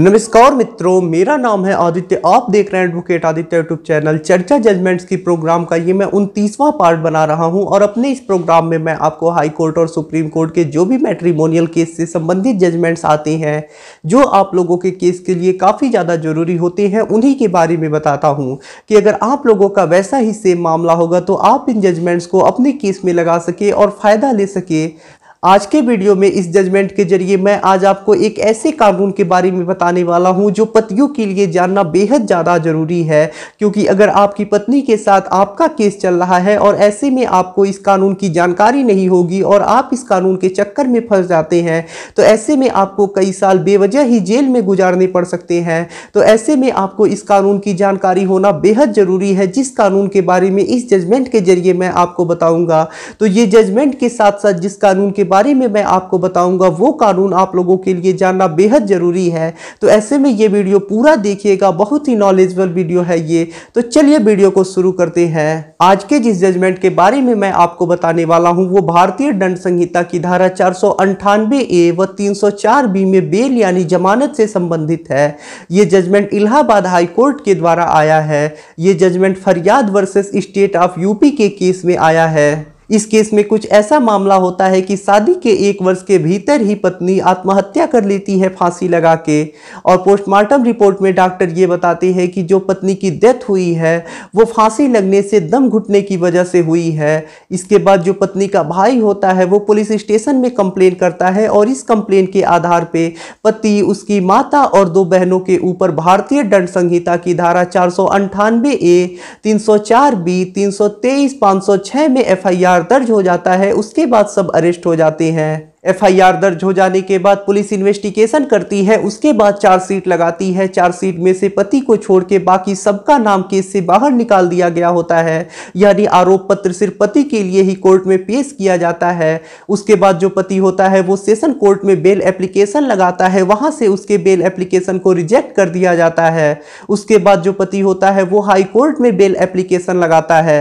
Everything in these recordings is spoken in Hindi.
नमस्कार मित्रों मेरा नाम है आदित्य आप देख रहे हैं एडवोकेट आदित्य यूट्यूब चैनल चर्चा जजमेंट्स की प्रोग्राम का ये मैं उनतीसवां पार्ट बना रहा हूं और अपने इस प्रोग्राम में मैं आपको हाई कोर्ट और सुप्रीम कोर्ट के जो भी मैट्रीमोनियल केस से संबंधित जजमेंट्स आते हैं जो आप लोगों के केस के लिए काफ़ी ज़्यादा ज़रूरी होते हैं उन्हीं के बारे में बताता हूँ कि अगर आप लोगों का वैसा ही सेम मामला होगा तो आप इन जजमेंट्स को अपने केस में लगा सके और फ़ायदा ले सके आज के वीडियो में इस जजमेंट के जरिए मैं आज आपको एक ऐसे कानून के बारे में बताने वाला हूं जो पतियों के लिए जानना बेहद ज़्यादा ज़रूरी है क्योंकि अगर आपकी पत्नी के साथ आपका केस चल रहा है और ऐसे में आपको इस कानून की जानकारी नहीं होगी और आप इस कानून के चक्कर में फंस जाते हैं तो ऐसे में आपको कई साल बेवजह ही जेल में गुजारने पड़ सकते हैं तो ऐसे में आपको इस कानून की जानकारी होना बेहद ज़रूरी है जिस कानून के बारे में इस जजमेंट के जरिए मैं आपको बताऊँगा तो ये जजमेंट के साथ साथ जिस कानून के बारे में मैं आपको बताऊंगा वो कानून आप लोगों के लिए जानना बेहद ज़रूरी है तो ऐसे में ये वीडियो पूरा देखिएगा बहुत ही नॉलेजबल वीडियो है ये तो चलिए वीडियो को शुरू करते हैं आज के जिस जजमेंट के बारे में मैं आपको बताने वाला हूँ वो भारतीय दंड संहिता की धारा चार ए व तीन बी में बेल यानी जमानत से संबंधित है ये जजमेंट इलाहाबाद हाई कोर्ट के द्वारा आया है ये judgement Fariyad versus state of UP के केस में आया है इस केस में कुछ ऐसा मामला होता है कि शादी के एक वर्ष के भीतर ही पत्नी आत्महत्या कर लेती है फांसी लगा के और पोस्टमार्टम रिपोर्ट में डॉक्टर ये बताते हैं कि जो पत्नी की डेथ हुई है वो फांसी लगने से दम घुटने की वजह से हुई है इसके बाद जो पत्नी का भाई होता है वो पुलिस स्टेशन में कंप्लेन करता है और इस कंप्लेन के आधार पर पति उसकी माता और दो बहनों के ऊपर भारतीय दंड संहिता की धारा चार ए तीन सौ बी तीन सौ में एफ आई आर एफआईआर दर्ज हो जाता है उसके बाद सब अरेस्ट हो जाते हैं एफआईआर दर्ज हो जाने के बाद पुलिस इन्वेस्टिगेशन करती है उसके बाद चार्जशीट लगाती है चार्जशीट में से पति को छोड़ के बाकी सबका नाम केस से बाहर निकाल दिया गया होता है यानी आरोप पत्र सिर्फ पति के लिए ही कोर्ट में पेश किया जाता है उसके बाद जो पति होता है वो सेशन कोर्ट में बेल एप्लीकेशन लगाता है वहाँ से उसके बेल एप्लीकेशन को रिजेक्ट कर दिया जाता है उसके बाद जो पति होता है वो हाईकोर्ट में बेल एप्लीकेशन लगाता है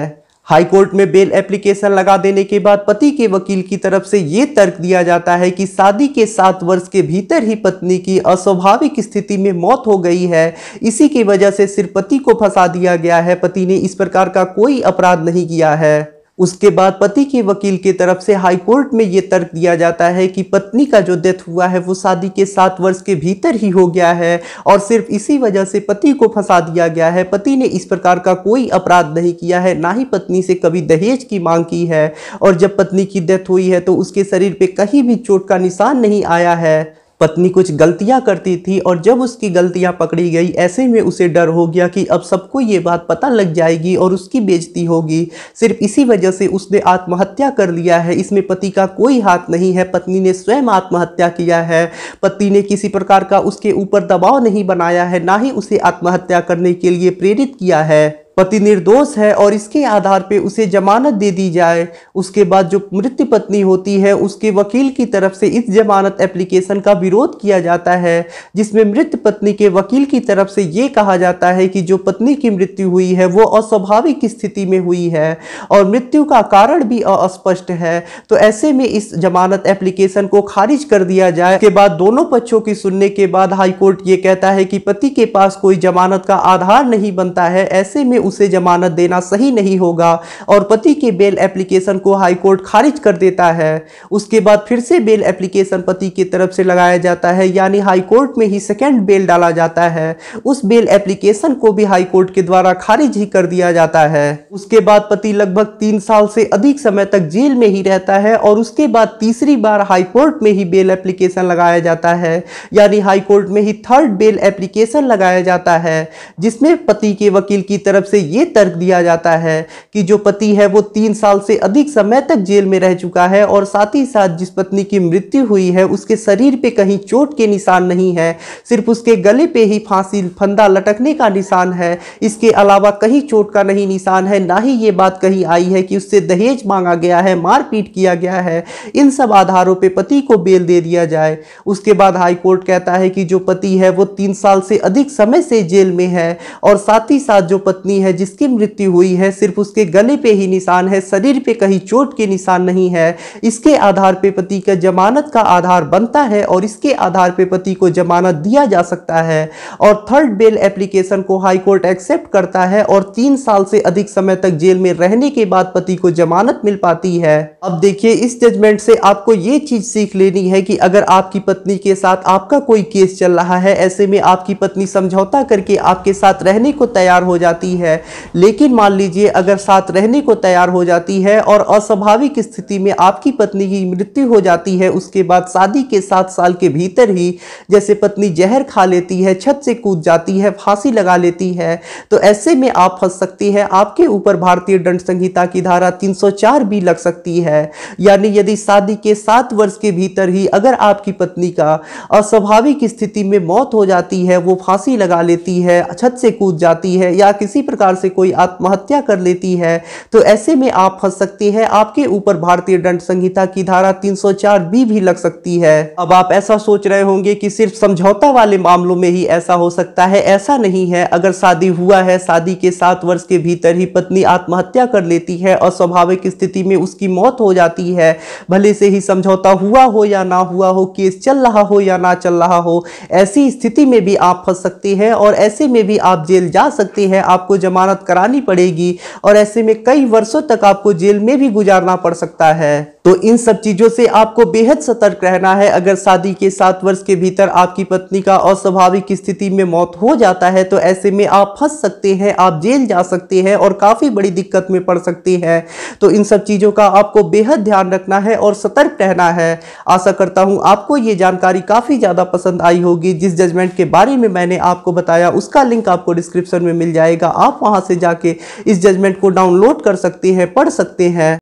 हाईकोर्ट में बेल एप्लीकेशन लगा देने के बाद पति के वकील की तरफ से ये तर्क दिया जाता है कि शादी के सात वर्ष के भीतर ही पत्नी की अस्वाभाविक स्थिति में मौत हो गई है इसी की वजह से सिर्फ पति को फंसा दिया गया है पति ने इस प्रकार का कोई अपराध नहीं किया है उसके बाद पति के वकील की तरफ से हाई कोर्ट में ये तर्क दिया जाता है कि पत्नी का जो डेथ हुआ है वो शादी के सात वर्ष के भीतर ही हो गया है और सिर्फ इसी वजह से पति को फंसा दिया गया है पति ने इस प्रकार का कोई अपराध नहीं किया है ना ही पत्नी से कभी दहेज की मांग की है और जब पत्नी की डेथ हुई है तो उसके शरीर पर कहीं भी चोट का निशान नहीं आया है पत्नी कुछ गलतियां करती थी और जब उसकी गलतियां पकड़ी गई ऐसे में उसे डर हो गया कि अब सबको ये बात पता लग जाएगी और उसकी बेजती होगी सिर्फ इसी वजह से उसने आत्महत्या कर लिया है इसमें पति का कोई हाथ नहीं है पत्नी ने स्वयं आत्महत्या किया है पति ने किसी प्रकार का उसके ऊपर दबाव नहीं बनाया है ना ही उसे आत्महत्या करने के लिए प्रेरित किया है पति निर्दोष है और इसके आधार पे उसे जमानत दे दी जाए उसके बाद जो मृत पत्नी होती है उसके वकील की तरफ से इस जमानत एप्लीकेशन का विरोध किया जाता है जिसमें मृत पत्नी के वकील की तरफ से ये कहा जाता है कि जो पत्नी की मृत्यु हुई है वो अस्वाभाविक स्थिति में हुई है और मृत्यु का कारण भी अस्पष्ट है तो ऐसे में इस जमानत एप्लीकेशन को खारिज कर दिया जाए के बाद दोनों पक्षों की सुनने के बाद हाईकोर्ट ये कहता है कि पति के पास कोई जमानत का आधार नहीं बनता है ऐसे में उसे जमानत देना सही नहीं होगा और पति के बेल एप्लीकेशन को हाईकोर्ट खारिज कर देता है उसके बाद फिर से बेल एप्लीकेशन पति की तरफ से लगाया जाता है यानी हाईकोर्ट में ही सेकेंड बेल डाला जाता है उस बेल एप्लीकेशन को भी हाईकोर्ट के द्वारा खारिज ही कर दिया जाता है उसके बाद पति लगभग तीन साल से अधिक समय तक जेल में ही रहता है और उसके बाद तीसरी बार हाईकोर्ट में ही बेल एप्लीकेशन लगाया जाता है यानी हाईकोर्ट में ही थर्ड बेल एप्लीकेशन लगाया जाता है जिसमें पति के वकील की तरफ से से ये तर्क दिया जाता है कि जो पति है वो तीन साल से अधिक समय तक जेल में रह चुका है और साथ ही साथ जिस पत्नी की मृत्यु हुई है उसके शरीर पे कहीं चोट के निशान नहीं है सिर्फ उसके गले पे ही फांसी फंदा लटकने का निशान है इसके अलावा कहीं चोट का नहीं निशान है ना ही ये बात कहीं आई है कि उससे दहेज मांगा गया है मारपीट किया गया है इन सब आधारों पर पति को बेल दे दिया जाए उसके बाद हाईकोर्ट कहता है कि जो पति है वो तीन साल से अधिक समय से जेल में है और साथ ही साथ जो पत्नी है है जिसकी मृत्यु हुई है सिर्फ उसके गले पे ही निशान है शरीर पे कहीं चोट के निशान नहीं है इसके आधार पे पति का जमानत का आधार बनता है और इसके आधार पे पति को जमानत दिया जा सकता है और थर्ड बेल एप्लीकेशन को हाईकोर्ट एक्सेप्ट करता है और तीन साल से अधिक समय तक जेल में रहने के बाद पति को जमानत मिल पाती है अब देखिए इस जजमेंट से आपको ये चीज सीख लेनी है कि अगर आपकी पत्नी के साथ आपका कोई केस चल रहा है ऐसे में आपकी पत्नी समझौता करके आपके साथ रहने को तैयार हो जाती है लेकिन मान लीजिए अगर साथ रहने को तैयार हो जाती है और अस्वाभाविक स्थिति में आपकी पत्नी की मृत्यु हो जाती है उसके बाद शादी के सात साल के भीतर ही जैसे पत्नी जहर खा लेती है छत से कूद जाती है फांसी लगा लेती है तो ऐसे में आप फंस सकती है आपके ऊपर भारतीय दंड संहिता की धारा 304 भी लग सकती है यानी यदि शादी के सात वर्ष के भीतर ही अगर आपकी पत्नी का अस्वाभाविक स्थिति में मौत हो जाती है वो फांसी लगा लेती है छत से कूद जाती है या किसी प्रकार प्रकार से कोई आत्महत्या कर लेती है तो ऐसे में आप फंस सकते हैं आपके ऊपर भारतीय दंड संहिता की धारा 304 बी भी लग सकती है अब आप ऐसा सोच रहे होंगे कि सिर्फ समझौता वाले मामलों में ही ऐसा हो सकता है ऐसा नहीं है अगर शादी हुआ है शादी के सात वर्ष के भीतर ही पत्नी आत्महत्या कर लेती है और स्वाभाविक स्थिति में उसकी मौत हो जाती है भले से ही समझौता हुआ हो या ना हुआ हो केस चल रहा हो या ना चल रहा हो ऐसी स्थिति में भी आप फंस सकते हैं और ऐसे में भी आप जेल जा सकते हैं आपको जमानत करानी पड़ेगी और ऐसे में कई वर्षों तक आपको जेल में भी गुजारना पड़ सकता है तो इन सब चीज़ों से आपको बेहद सतर्क रहना है अगर शादी के सात वर्ष के भीतर आपकी पत्नी का अस्वाभाविक स्थिति में मौत हो जाता है तो ऐसे में आप फंस सकते हैं आप जेल जा सकते हैं और काफ़ी बड़ी दिक्कत में पड़ सकते हैं तो इन सब चीज़ों का आपको बेहद ध्यान रखना है और सतर्क रहना है आशा करता हूँ आपको ये जानकारी काफ़ी ज़्यादा पसंद आई होगी जिस जजमेंट के बारे में मैंने आपको बताया उसका लिंक आपको डिस्क्रिप्शन में मिल जाएगा आप वहाँ से जाके इस जजमेंट को डाउनलोड कर सकते हैं पढ़ सकते हैं